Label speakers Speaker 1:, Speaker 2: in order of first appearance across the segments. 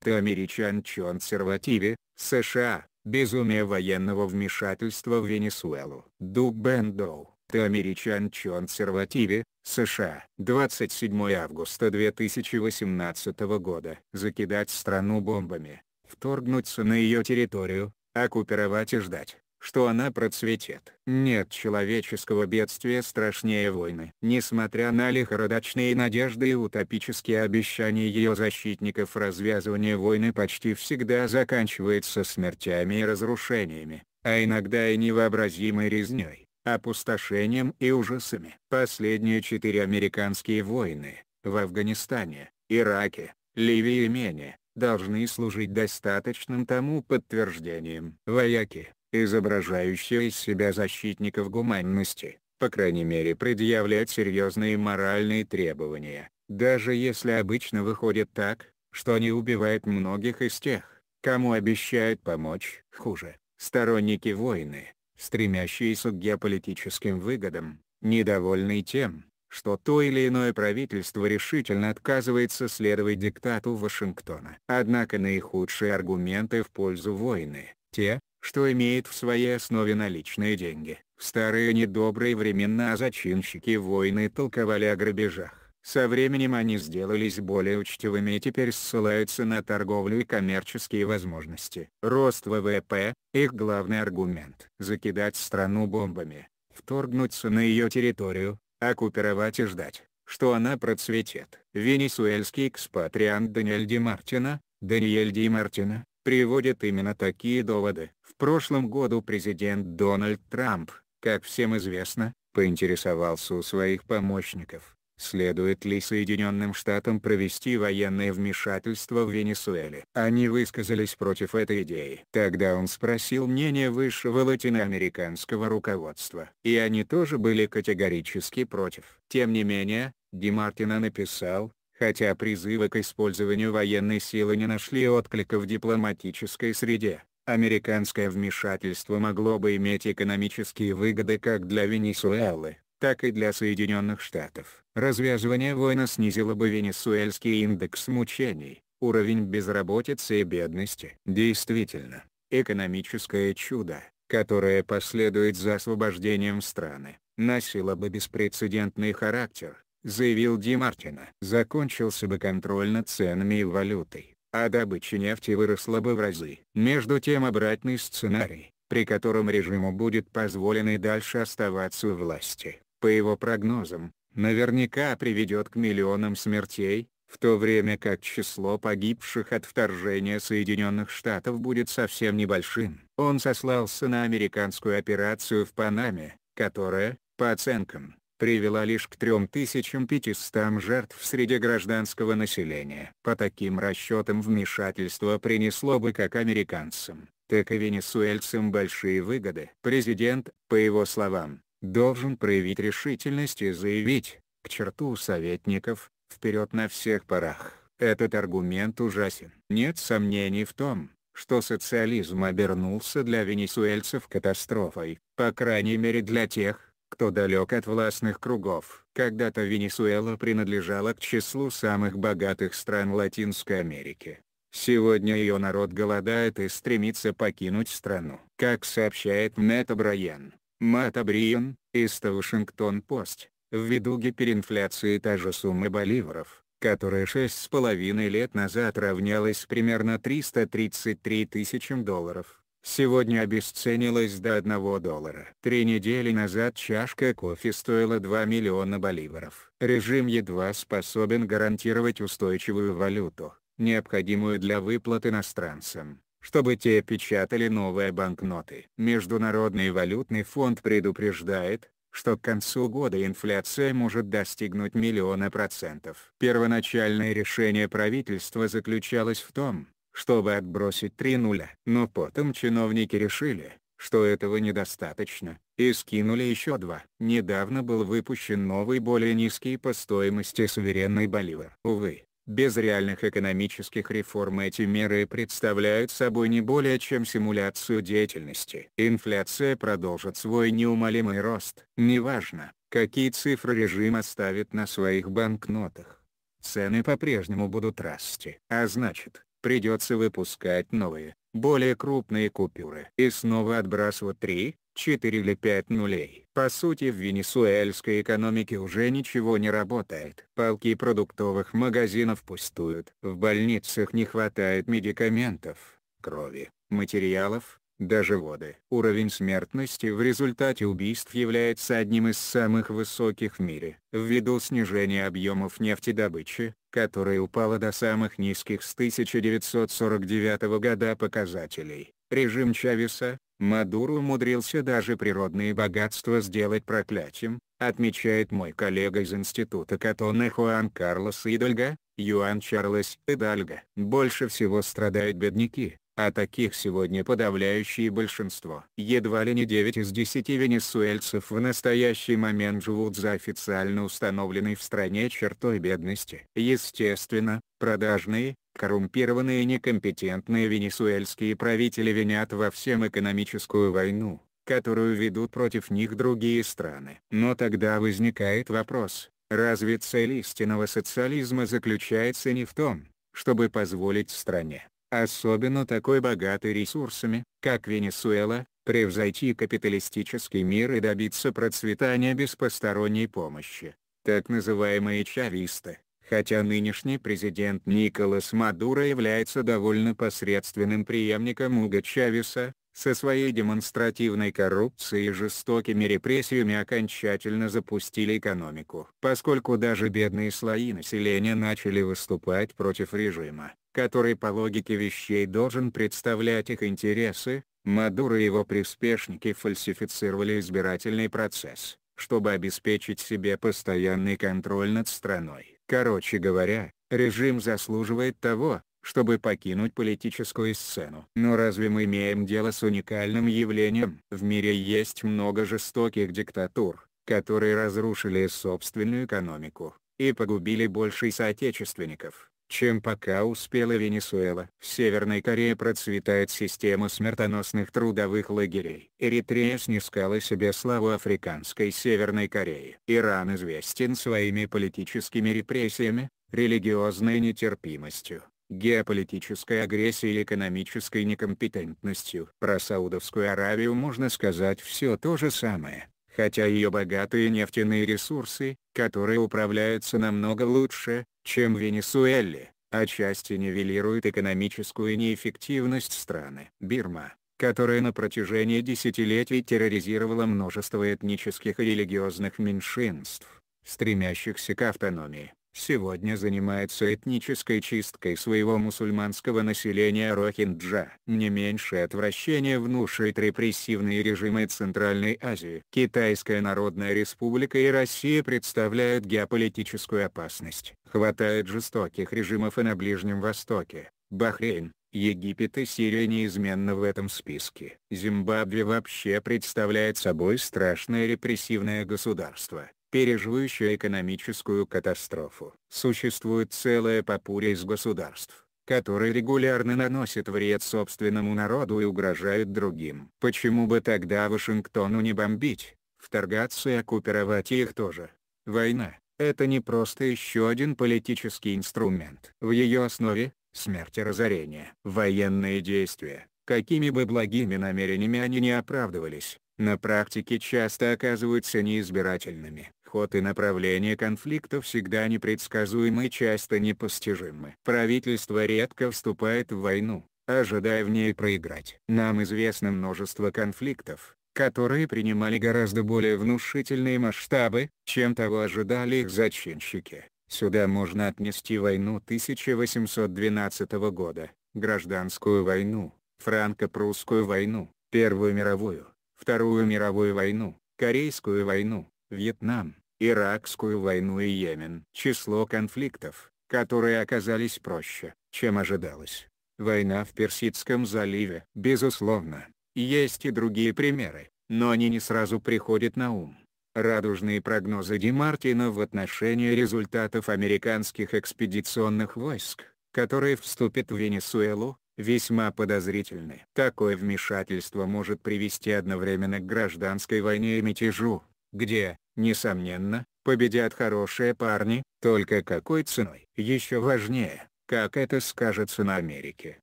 Speaker 1: ты американ консервативе, США, безумие военного вмешательства в Венесуэлу. Дуб Бендоу, ты американ консервативе, США. 27 августа 2018 года. Закидать страну бомбами, вторгнуться на ее территорию, оккупировать и ждать, что она процветет. Нет человеческого бедствия страшнее войны. Несмотря на лихорадочные надежды и утопические обещания ее защитников развязывание войны почти всегда заканчивается смертями и разрушениями, а иногда и невообразимой резней, опустошением и ужасами. Последние четыре американские войны, в Афганистане, Ираке, Ливии и Мене, должны служить достаточным тому подтверждением. Вояки, изображающие из себя защитников гуманности, по крайней мере предъявляют серьезные моральные требования, даже если обычно выходит так, что они убивают многих из тех, кому обещают помочь. Хуже, сторонники войны, стремящиеся к геополитическим выгодам, недовольные тем, что то или иное правительство решительно отказывается следовать диктату Вашингтона. Однако наихудшие аргументы в пользу войны – те, что имеет в своей основе наличные деньги. В старые недобрые времена зачинщики войны толковали о грабежах. Со временем они сделались более учтивыми и теперь ссылаются на торговлю и коммерческие возможности. Рост ВВП – их главный аргумент. Закидать страну бомбами, вторгнуться на ее территорию, оккупировать и ждать, что она процветет. Венесуэльский экспатриант Даниэль Ди Мартина, Даниэль Ди Мартина, приводит именно такие доводы. В прошлом году президент Дональд Трамп, как всем известно, поинтересовался у своих помощников, следует ли Соединенным Штатам провести военное вмешательство в Венесуэле. Они высказались против этой идеи. Тогда он спросил мнение высшего латиноамериканского руководства. И они тоже были категорически против. Тем не менее, Ди Мартина написал, хотя призывы к использованию военной силы не нашли отклика в дипломатической среде. Американское вмешательство могло бы иметь экономические выгоды как для Венесуэлы, так и для Соединенных Штатов. Развязывание войны снизило бы венесуэльский индекс мучений, уровень безработицы и бедности. Действительно, экономическое чудо, которое последует за освобождением страны, носило бы беспрецедентный характер, заявил Ди Мартина. Закончился бы контроль над ценами и валютой, а добыча нефти выросла бы в разы. Между тем обратный сценарий, при котором режиму будет позволено и дальше оставаться у власти, по его прогнозам, наверняка приведет к миллионам смертей, в то время как число погибших от вторжения Соединенных Штатов будет совсем небольшим. Он сослался на американскую операцию в Панаме, которая, по оценкам, привела лишь к 3500 жертв среди гражданского населения. По таким расчетам вмешательство принесло бы как американцам, так и венесуэльцам большие выгоды. Президент, по его словам, должен проявить решительность и заявить, к черту советников, вперед на всех парах. Этот аргумент ужасен. Нет сомнений в том, что социализм обернулся для венесуэльцев катастрофой, по крайней мере для тех, кто далек от властных кругов. Когда-то Венесуэла принадлежала к числу самых богатых стран Латинской Америки. Сегодня ее народ голодает и стремится покинуть страну. Как сообщает Мэтт Брайан, Мэтт Бриен, из Вашингтон-Пост, ввиду гиперинфляции та же сумма боливаров, которая 6,5 лет назад равнялась примерно 333 тысячам долларов, сегодня обесценилась до 1 доллара. Три недели назад чашка кофе стоила 2 миллиона боливаров. Режим едва способен гарантировать устойчивую валюту, необходимую для выплат иностранцам чтобы те печатали новые банкноты. Международный валютный фонд предупреждает, что к концу года инфляция может достигнуть миллиона процентов. Первоначальное решение правительства заключалось в том, чтобы отбросить три нуля. Но потом чиновники решили, что этого недостаточно, и скинули еще два. Недавно был выпущен новый более низкий по стоимости суверенный боливар. Увы, без реальных экономических реформ эти меры представляют собой не более чем симуляцию деятельности. Инфляция продолжит свой неумолимый рост. Неважно, какие цифры режим оставит на своих банкнотах. Цены по-прежнему будут расти. А значит, придется выпускать новые, более крупные купюры. И снова отбрасывать 3, 4 или 5 нулей. По сути в венесуэльской экономике уже ничего не работает. Полки продуктовых магазинов пустуют. В больницах не хватает медикаментов, крови, материалов, даже воды. Уровень смертности в результате убийств является одним из самых высоких в мире. Ввиду снижения объемов нефтедобычи, которая упала до самых низких с 1949 года показателей, режим Чавеса, Мадуру умудрился даже природные богатства сделать проклятием, отмечает мой коллега из Института Катона Хуан Карлос Идольга, Юан Чарлос Идальго. Больше всего страдают бедняки, а таких сегодня подавляющее большинство. Едва ли не 9 из 10 венесуэльцев в настоящий момент живут за официально установленной в стране чертой бедности. Естественно, продажные, коррумпированные и некомпетентные венесуэльские правители винят во всем экономическую войну, которую ведут против них другие страны. Но тогда возникает вопрос, разве цель истинного социализма заключается не в том, чтобы позволить стране особенно такой богатый ресурсами, как Венесуэла, превзойти капиталистический мир и добиться процветания без посторонней помощи. Так называемые чависты, хотя нынешний президент Николас Мадуро является довольно посредственным преемником Уга Чавеса, со своей демонстративной коррупцией и жестокими репрессиями окончательно запустили экономику, поскольку даже бедные слои населения начали выступать против режима который по логике вещей должен представлять их интересы, Мадуро и его приспешники фальсифицировали избирательный процесс, чтобы обеспечить себе постоянный контроль над страной. Короче говоря, режим заслуживает того, чтобы покинуть политическую сцену. Но разве мы имеем дело с уникальным явлением? В мире есть много жестоких диктатур, которые разрушили собственную экономику и погубили больше соотечественников чем пока успела Венесуэла. В Северной Корее процветает система смертоносных трудовых лагерей. Эритрея снискала себе славу африканской Северной Кореи. Иран известен своими политическими репрессиями, религиозной нетерпимостью геополитической агрессией и экономической некомпетентностью. Про Саудовскую Аравию можно сказать все то же самое хотя ее богатые нефтяные ресурсы, которые управляются намного лучше, чем в Венесуэле, отчасти нивелируют экономическую неэффективность страны. Бирма, которая на протяжении десятилетий терроризировала множество этнических и религиозных меньшинств, стремящихся к автономии, сегодня занимается этнической чисткой своего мусульманского населения Рохинджа. Не меньшее отвращение внушает репрессивные режимы Центральной Азии. Китайская Народная Республика и Россия представляют геополитическую опасность. Хватает жестоких режимов и на Ближнем Востоке. Бахрейн, Египет и Сирия неизменно в этом списке. Зимбабве вообще представляет собой страшное репрессивное государство переживающая экономическую катастрофу. Существует целая попуря из государств, которые регулярно наносят вред собственному народу и угрожают другим. Почему бы тогда Вашингтону не бомбить, вторгаться и оккупировать их тоже? Война – это не просто еще один политический инструмент. В ее основе – смерть и разорение. Военные действия, какими бы благими намерениями они ни оправдывались, на практике часто оказываются неизбирательными. Ход и направление конфликта всегда непредсказуемы и часто непостижимы. Правительство редко вступает в войну, ожидая в ней проиграть. Нам известно множество конфликтов, которые принимали гораздо более внушительные масштабы, чем того ожидали их зачинщики. Сюда можно отнести войну 1812 года, гражданскую войну, франко-прусскую войну, Первую мировую, Вторую мировую войну, Корейскую войну, Вьетнам, Иракскую войну и Йемен. Число конфликтов, которые оказались проще, чем ожидалось. Война в Персидском заливе. Безусловно, есть и другие примеры, но они не сразу приходят на ум. Радужные прогнозы Демартина в отношении результатов американских экспедиционных войск, которые вступят в Венесуэлу, весьма подозрительны. Такое вмешательство может привести одновременно к гражданской войне и мятежу, где, несомненно, победят хорошие парни, только какой ценой? Еще важнее, как это скажется на Америке.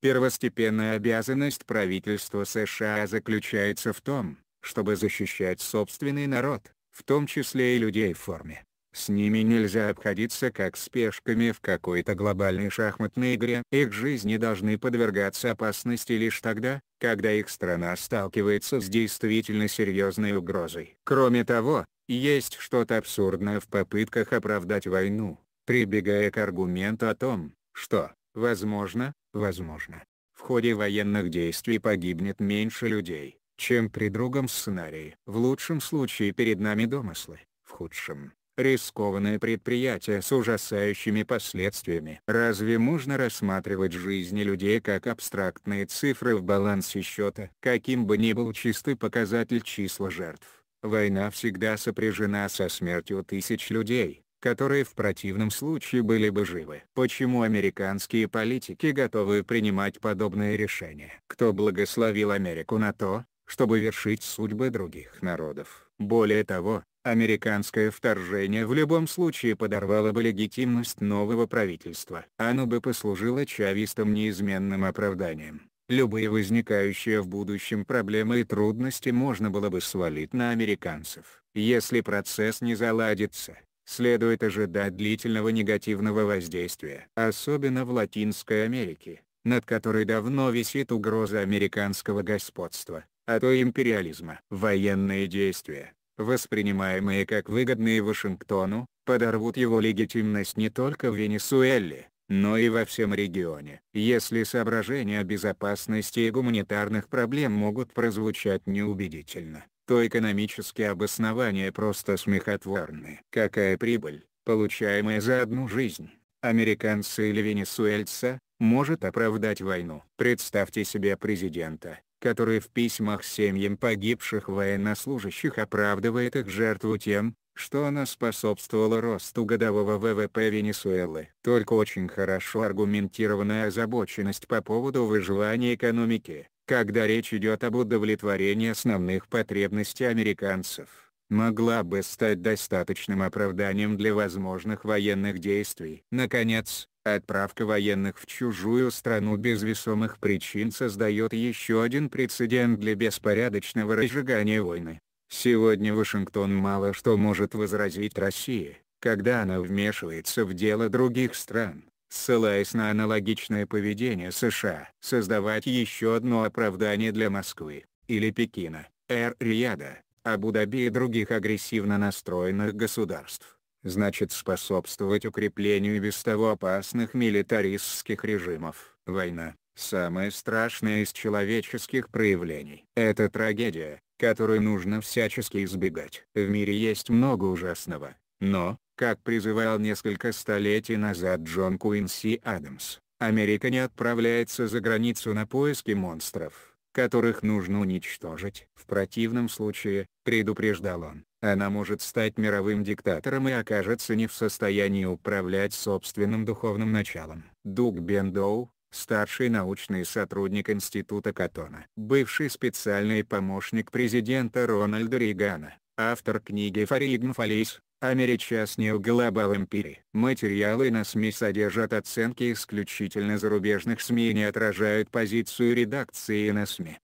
Speaker 1: Первостепенная обязанность правительства США заключается в том, чтобы защищать собственный народ, в том числе и людей в форме. С ними нельзя обходиться как с пешками в какой-то глобальной шахматной игре. Их жизни должны подвергаться опасности лишь тогда, когда их страна сталкивается с действительно серьезной угрозой. Кроме того, есть что-то абсурдное в попытках оправдать войну, прибегая к аргументу о том, что, возможно, возможно, в ходе военных действий погибнет меньше людей, чем при другом сценарии. В лучшем случае перед нами домыслы, в худшем рискованное предприятие с ужасающими последствиями. Разве можно рассматривать жизни людей как абстрактные цифры в балансе счета? Каким бы ни был чистый показатель числа жертв, война всегда сопряжена со смертью тысяч людей которые в противном случае были бы живы. Почему американские политики готовы принимать подобные решения? Кто благословил Америку на то, чтобы вершить судьбы других народов? Более того, Американское вторжение в любом случае подорвало бы легитимность нового правительства. Оно бы послужило чавистам неизменным оправданием. Любые возникающие в будущем проблемы и трудности можно было бы свалить на американцев. Если процесс не заладится, следует ожидать длительного негативного воздействия. Особенно в Латинской Америке, над которой давно висит угроза американского господства, а то империализма. Военные действия воспринимаемые как выгодные Вашингтону, подорвут его легитимность не только в Венесуэле, но и во всем регионе. Если соображения безопасности и гуманитарных проблем могут прозвучать неубедительно, то экономические обоснования просто смехотворны. Какая прибыль, получаемая за одну жизнь, американца или венесуэльца, может оправдать войну? Представьте себе президента, который в письмах семьям погибших военнослужащих оправдывает их жертву тем, что она способствовала росту годового ВВП Венесуэлы. Только очень хорошо аргументированная озабоченность по поводу выживания экономики, когда речь идет об удовлетворении основных потребностей американцев могла бы стать достаточным оправданием для возможных военных действий. Наконец, отправка военных в чужую страну без весомых причин создает еще один прецедент для беспорядочного разжигания войны. Сегодня Вашингтон мало что может возразить России, когда она вмешивается в дело других стран ссылаясь на аналогичное поведение США. Создавать еще одно оправдание для Москвы, или Пекина, Эр-Рияда, Абу-Даби и других агрессивно настроенных государств, значит способствовать укреплению без того опасных милитаристских режимов. Война – самое страшное из человеческих проявлений. Это трагедия, которую нужно всячески избегать. В мире есть много ужасного, но, как призывал несколько столетий назад Джон Куинси Адамс, Америка не отправляется за границу на поиски монстров которых нужно уничтожить. В противном случае, предупреждал он, она может стать мировым диктатором и окажется не в состоянии управлять собственным духовным началом. Дуг Бендоу, старший научный сотрудник Института Катона, бывший специальный помощник президента Рональда Рейгана, автор книги «Фаригн Фалис», а сейчас New Global Empire. Материалы на СМИ содержат оценки исключительно зарубежных СМИ и не отражают позицию редакции на СМИ.